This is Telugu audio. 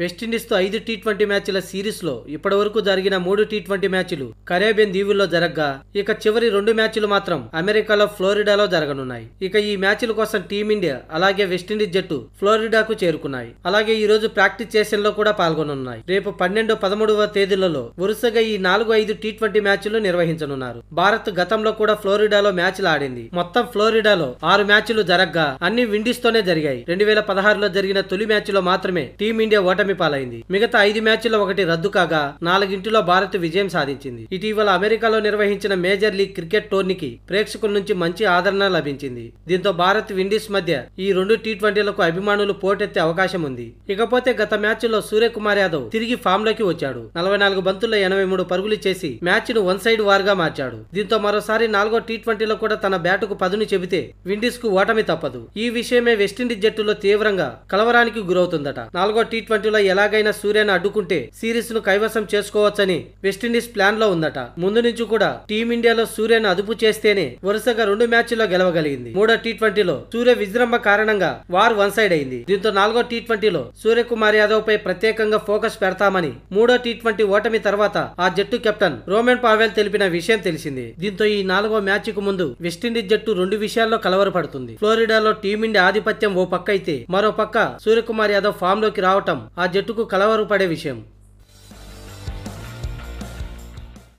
వెస్టిండీస్తో ఐదు టీ ట్వంటీ మ్యాచ్ల సిరీస్లో ఇప్పటివరకు జరిగిన మూడు టీ ట్వంటీ మ్యాచ్లు కరేబియన్ దీవుల్లో జరగ్గా ఇక చివరి రెండు మ్యాచ్లు మాత్రం అమెరికాలో ఫ్లోరిడాలో జరగనున్నాయి ఇక ఈ మ్యాచ్ల కోసం టీమిండియా అలాగే వెస్టిండీస్ జట్టు ఫ్లోరిడాకు చేరుకున్నాయి అలాగే ఈ రోజు ప్రాక్టీస్ సెషన్లో కూడా పాల్గొనున్నాయి రేపు పన్నెండు పదమూడవ తేదీలలో వరుసగా ఈ నాలుగు ఐదు టీ ట్వంటీ మ్యాచ్లు నిర్వహించనున్నారు భారత్ గతంలో కూడా ఫ్లోరిడాలో మ్యాచ్లు ఆడింది మొత్తం ఫ్లోరిడాలో ఆరు మ్యాచ్లు జరగ్గా అన్ని విండీస్తోనే జరిగాయి రెండు వేల పదహారులో జరిగిన తొలి మ్యాచ్లో మాత్రమే టీమిండియా ఓటమి ఓటమి పాలైంది మిగతా ఐదు మ్యాచ్ల్లో ఒకటి రద్దు కాగా నాలుగింటిలో భారత్ విజయం సాధించింది ఇటీవల అమెరికాలో నిర్వహించిన మేజర్ లీగ్ క్రికెట్ టోర్నీకి ప్రేక్షకుల నుంచి మంచి ఆదరణ లభించింది దీంతో భారత్ విండీస్ మధ్య ఈ రెండు టీ ట్వంటీలకు అభిమానులు పోటెత్తే అవకాశం ఉంది ఇకపోతే గత మ్యాచ్ లో సూర్యకుమార్ యాదవ్ తిరిగి ఫామ్ లోకి వచ్చాడు నలభై నాలుగు బంతుల్లో ఎనభై మూడు పరుగులు చేసి మ్యాచ్ ను వన్ సైడ్ గా మార్చాడు దీంతో మరోసారి నాలుగో టీ ట్వంటీలో కూడా తన బ్యాటుకు పదును చెబితే విండీస్ కు ఓటమి తప్పదు ఈ విషయమే వెస్టిండీస్ జట్టులో తీవ్రంగా కలవరానికి గురవుతుందట నాలుగో టీ ట్వంటీలో లో ఎలాగైనా సూర్యను అడ్డుకుంటే ను కైవసం చేసుకోవచ్చని వెస్టిండీస్ ప్లాన్ లో ఉందట ముందు నుంచి కూడా టీమిండియాలో సూర్యను అదుపు చేస్తేనే వరుసగా రెండు మ్యాచ్ల్లో గెలవగలిగింది మూడో టీ ట్వంటీలో సూర్య విజృంభ కారణంగా వార్ వన్ సైడ్ అయింది దీంతో నాలుగో టీ ట్వంటీలో సూర్యకుమార్ యాదవ్ పై ప్రత్యేకంగా ఫోకస్ పెడతామని మూడో టీ ట్వంటీ ఓటమి తర్వాత ఆ జట్టు కెప్టెన్ రోమెన్ పావెల్ తెలిపిన విషయం తెలిసింది దీంతో ఈ నాలుగో మ్యాచ్ కు ముందు వెస్టిండీస్ జట్టు రెండు విషయాల్లో కలవరపడుతుంది ఫ్లోరిడాలో టీమిండియా ఆధిపత్యం ఓ పక్క అయితే మరో పక్క సూర్యకుమార్ యాదవ్ ఫామ్ లోకి రావటం ఆ ఆ జట్టుకు కలవరపడే విషయం